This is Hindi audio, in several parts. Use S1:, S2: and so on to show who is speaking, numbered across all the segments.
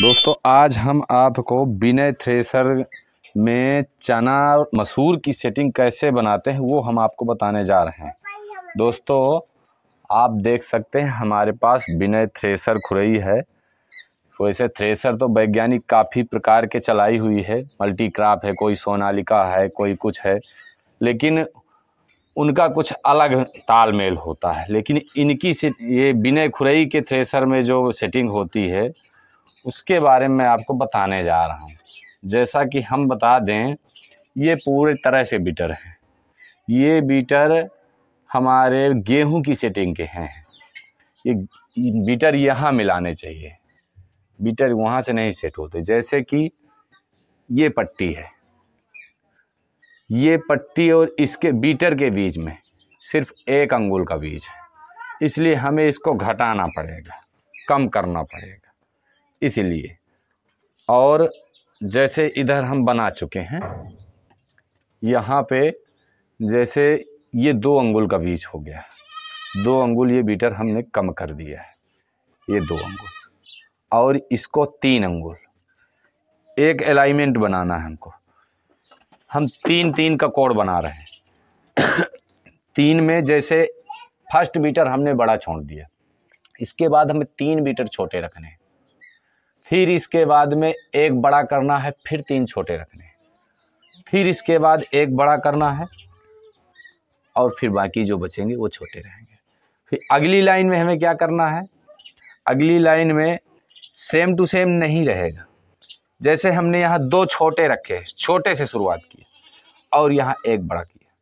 S1: दोस्तों आज हम आपको बिना थ्रेसर में चना मसूर की सेटिंग कैसे बनाते हैं वो हम आपको बताने जा रहे हैं दोस्तों आप देख सकते हैं हमारे पास बिना थ्रेसर खुरई है वैसे थ्रेसर तो वैज्ञानिक काफ़ी प्रकार के चलाई हुई है मल्टी क्राप है कोई सोनालिका है कोई कुछ है लेकिन उनका कुछ अलग तालमेल होता है लेकिन इनकी से ये बिना खुरई के थ्रेसर में जो सेटिंग होती है उसके बारे में आपको बताने जा रहा हूँ जैसा कि हम बता दें ये पूरी तरह से बीटर हैं ये बीटर हमारे गेहूं की सेटिंग के हैं ये बीटर यहाँ मिलाने चाहिए बीटर वहाँ से नहीं सेट होते जैसे कि ये पट्टी है ये पट्टी और इसके बीटर के बीज में सिर्फ एक अंगुल का बीज है इसलिए हमें इसको घटाना पड़ेगा कम करना पड़ेगा इसीलिए और जैसे इधर हम बना चुके हैं यहाँ पे जैसे ये दो अंगुल का बीज हो गया दो अंगुल ये बीटर हमने कम कर दिया है ये दो अंगुल और इसको तीन अंगुल एक अलाइनमेंट बनाना है हमको हम तीन तीन का कोड बना रहे हैं तीन में जैसे फर्स्ट बीटर हमने बड़ा छोड़ दिया इसके बाद हमें तीन बीटर छोटे रखने हैं फिर इसके बाद में एक बड़ा करना है फिर तीन छोटे रखने फिर इसके बाद एक बड़ा करना है और फिर बाकी जो बचेंगे वो छोटे रहेंगे फिर अगली लाइन में हमें क्या करना है अगली लाइन में सेम टू सेम नहीं रहेगा जैसे हमने यहाँ दो छोटे रखे छोटे से शुरुआत की और यहाँ एक बड़ा किया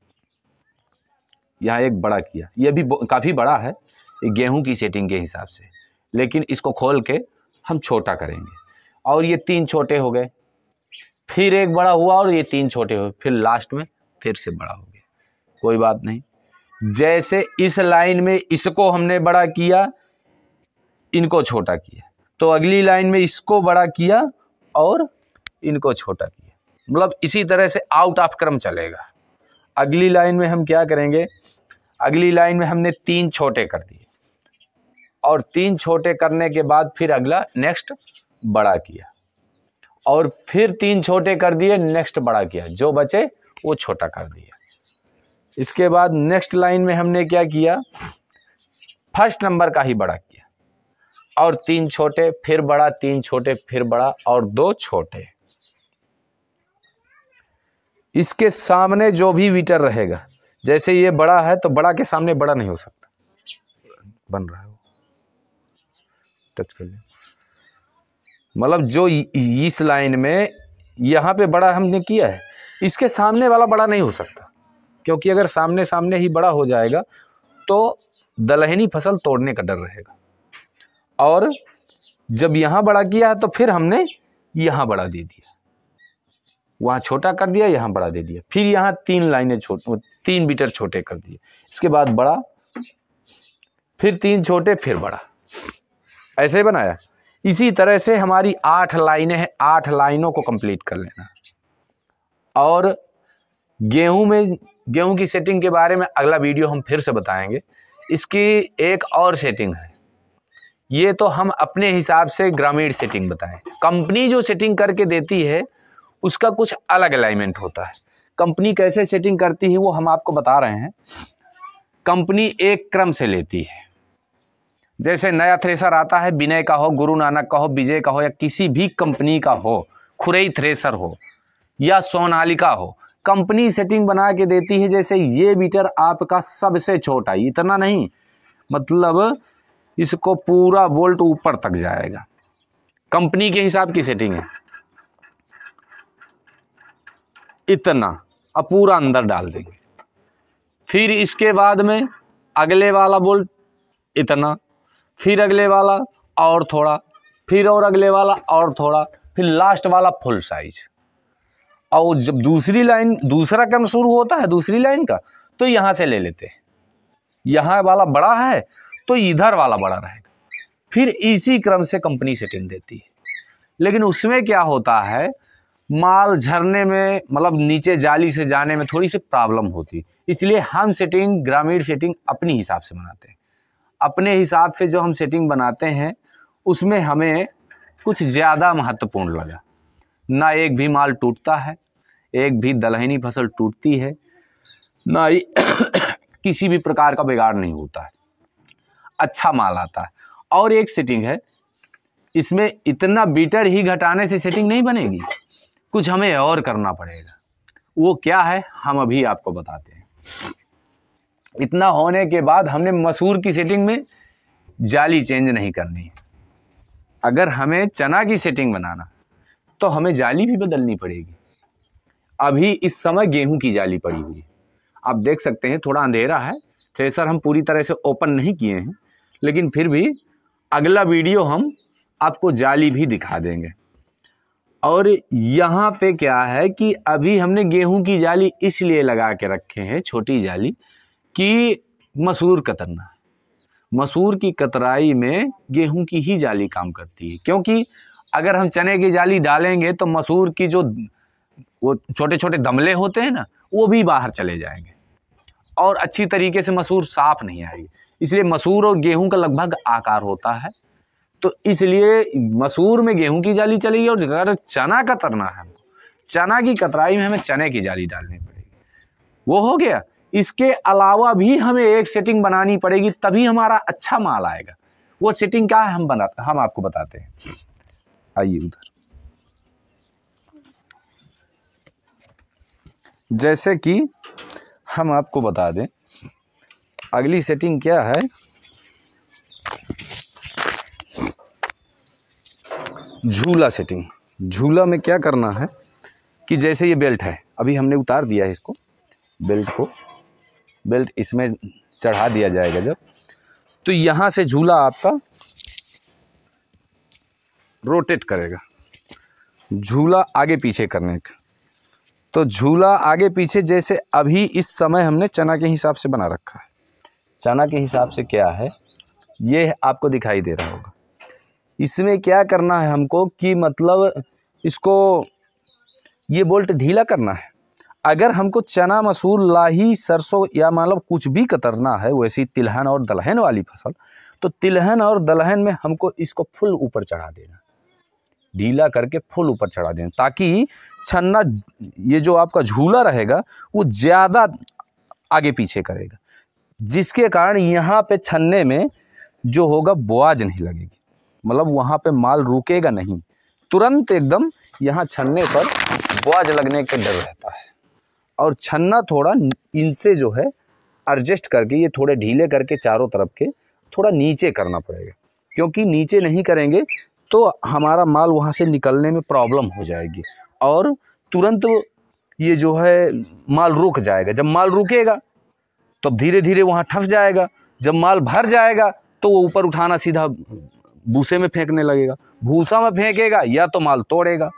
S1: यहाँ एक बड़ा किया यह भी काफ़ी बड़ा है गेहूं की सेटिंग के हिसाब से लेकिन इसको खोल के हम छोटा करेंगे और ये तीन छोटे हो गए फिर एक बड़ा हुआ और ये तीन छोटे हो फिर लास्ट में फिर से बड़ा हो गया कोई बात नहीं जैसे इस लाइन में इसको हमने बड़ा किया इनको छोटा किया तो अगली लाइन में इसको बड़ा किया और इनको छोटा किया मतलब इसी तरह से आउट ऑफ क्रम चलेगा अगली लाइन में हम क्या करेंगे अगली लाइन में हमने तीन छोटे कर दिए और तीन छोटे करने के बाद फिर अगला नेक्स्ट बड़ा किया और फिर तीन छोटे कर दिए नेक्स्ट बड़ा किया जो बचे वो छोटा कर दिया इसके बाद नेक्स्ट लाइन में हमने क्या किया फर्स्ट नंबर का ही बड़ा किया और तीन छोटे फिर बड़ा तीन छोटे फिर बड़ा और दो छोटे इसके सामने जो भी वीटर रहेगा जैसे ये बड़ा है तो बड़ा के सामने बड़ा नहीं हो सकता बन रहा है टच कर लें मतलब जो इस लाइन में यहाँ पे बड़ा हमने किया है इसके सामने वाला बड़ा नहीं हो सकता क्योंकि अगर सामने सामने ही बड़ा हो जाएगा तो दलहनी फसल तोड़ने का डर रहेगा और जब यहाँ बड़ा किया है तो फिर हमने यहाँ बड़ा दे दिया वहाँ छोटा कर दिया यहाँ बड़ा दे दिया फिर यहाँ तीन लाइनें छोट तीन बीटर छोटे कर दिए इसके बाद बड़ा फिर तीन छोटे फिर बड़ा ऐसे बनाया इसी तरह से हमारी आठ लाइनें हैं आठ लाइनों को कंप्लीट कर लेना और गेहूं में गेहूं की सेटिंग के बारे में अगला वीडियो हम फिर से बताएंगे इसकी एक और सेटिंग है ये तो हम अपने हिसाब से ग्रामीण सेटिंग बताएं कंपनी जो सेटिंग करके देती है उसका कुछ अलग अलाइनमेंट होता है कंपनी कैसे सेटिंग करती है वो हम आपको बता रहे हैं कंपनी एक क्रम से लेती है जैसे नया थ्रेसर आता है विनय का हो गुरु नानक का हो विजय का हो या किसी भी कंपनी का हो खुरई थ्रेसर हो या सोनालिका हो कंपनी सेटिंग बना के देती है जैसे ये मीटर आपका सबसे छोटा इतना नहीं मतलब इसको पूरा वोल्ट ऊपर तक जाएगा कंपनी के हिसाब की सेटिंग है इतना अब पूरा अंदर डाल देंगे फिर इसके बाद में अगले वाला बोल्ट इतना फिर अगले वाला और थोड़ा फिर और अगले वाला और थोड़ा फिर लास्ट वाला फुल साइज और जब दूसरी लाइन दूसरा क्रम शुरू होता है दूसरी लाइन का तो यहाँ से ले लेते हैं यहाँ वाला बड़ा है तो इधर वाला बड़ा रहेगा फिर इसी क्रम से कंपनी सेटिंग देती है लेकिन उसमें क्या होता है माल झरने में मतलब नीचे जाली से जाने में थोड़ी सी प्रॉब्लम होती इसलिए हम सेटिंग ग्रामीण सेटिंग अपनी हिसाब से बनाते हैं अपने हिसाब से जो हम सेटिंग बनाते हैं उसमें हमें कुछ ज़्यादा महत्वपूर्ण लगा ना एक भी माल टूटता है एक भी दलहनी फसल टूटती है ना ही किसी भी प्रकार का बिगाड़ नहीं होता है अच्छा माल आता है और एक सेटिंग है इसमें इतना बीटर ही घटाने से सेटिंग नहीं बनेगी कुछ हमें और करना पड़ेगा वो क्या है हम अभी आपको बताते हैं इतना होने के बाद हमने मसूर की सेटिंग में जाली चेंज नहीं करनी अगर हमें चना की सेटिंग बनाना तो हमें जाली भी बदलनी पड़ेगी अभी इस समय गेहूं की जाली पड़ी हुई है आप देख सकते हैं थोड़ा अंधेरा है थ्रेसर हम पूरी तरह से ओपन नहीं किए हैं लेकिन फिर भी अगला वीडियो हम आपको जाली भी दिखा देंगे और यहाँ पे क्या है कि अभी हमने गेहूं की जाली इसलिए लगा के रखे हैं छोटी जाली कि मसूर कतरना मसूर की कतराई में गेहूं की ही जाली काम करती है क्योंकि अगर हम चने की जाली डालेंगे तो मसूर की जो वो छोटे छोटे दमले होते हैं ना वो भी बाहर चले जाएंगे और अच्छी तरीके से मसूर साफ नहीं आएगी इसलिए मसूर और गेहूं का लगभग आकार होता है तो इसलिए मसूर में गेहूं की जाली चलेगी और अगर चना कतरना है चना की कतराई में हमें चने की जाली डालनी पड़ेगी वो हो गया इसके अलावा भी हमें एक सेटिंग बनानी पड़ेगी तभी हमारा अच्छा माल आएगा वो सेटिंग क्या है हम बनाते हम आपको बताते हैं आइए उधर जैसे कि हम आपको बता दें अगली सेटिंग क्या है झूला सेटिंग झूला में क्या करना है कि जैसे ये बेल्ट है अभी हमने उतार दिया है इसको बेल्ट को बेल्ट इसमें चढ़ा दिया जाएगा जब तो यहाँ से झूला आपका रोटेट करेगा झूला आगे पीछे करने का तो झूला आगे पीछे जैसे अभी इस समय हमने चना के हिसाब से बना रखा है चना के हिसाब से क्या है ये आपको दिखाई दे रहा होगा इसमें क्या करना है हमको कि मतलब इसको ये बोल्ट ढीला करना है अगर हमको चना मसूर लाही सरसों या मतलब कुछ भी कतरना है वैसी तिलहन और दलहन वाली फसल तो तिलहन और दलहन में हमको इसको फुल ऊपर चढ़ा देना ढीला करके फुल ऊपर चढ़ा देना ताकि छन्ना ये जो आपका झूला रहेगा वो ज़्यादा आगे पीछे करेगा जिसके कारण यहाँ पे छन्ने में जो होगा बुआज नहीं लगेगी मतलब वहाँ पे माल रुकेगा नहीं तुरंत एकदम यहाँ छन्ने पर बुआज लगने का डर रहता है और छन्ना थोड़ा इनसे जो है एडजस्ट करके ये थोड़े ढीले करके चारों तरफ के थोड़ा नीचे करना पड़ेगा क्योंकि नीचे नहीं करेंगे तो हमारा माल वहाँ से निकलने में प्रॉब्लम हो जाएगी और तुरंत ये जो है माल रुक जाएगा जब माल रुकेगा तो धीरे धीरे वहाँ ठफ जाएगा जब माल भर जाएगा तो वो ऊपर उठाना सीधा भूसे में फेंकने लगेगा भूसा में फेंकेगा या तो माल तोड़ेगा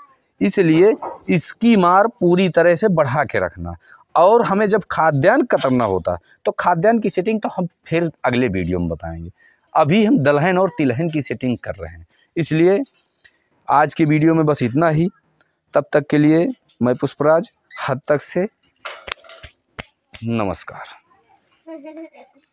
S1: इसलिए इसकी मार पूरी तरह से बढ़ा के रखना और हमें जब खाद्यान्न कतरना होता तो खाद्यान्न की सेटिंग तो हम फिर अगले वीडियो में बताएंगे अभी हम दलहन और तिलहन की सेटिंग कर रहे हैं इसलिए आज की वीडियो में बस इतना ही तब तक के लिए मैं पुष्पराज हद तक से नमस्कार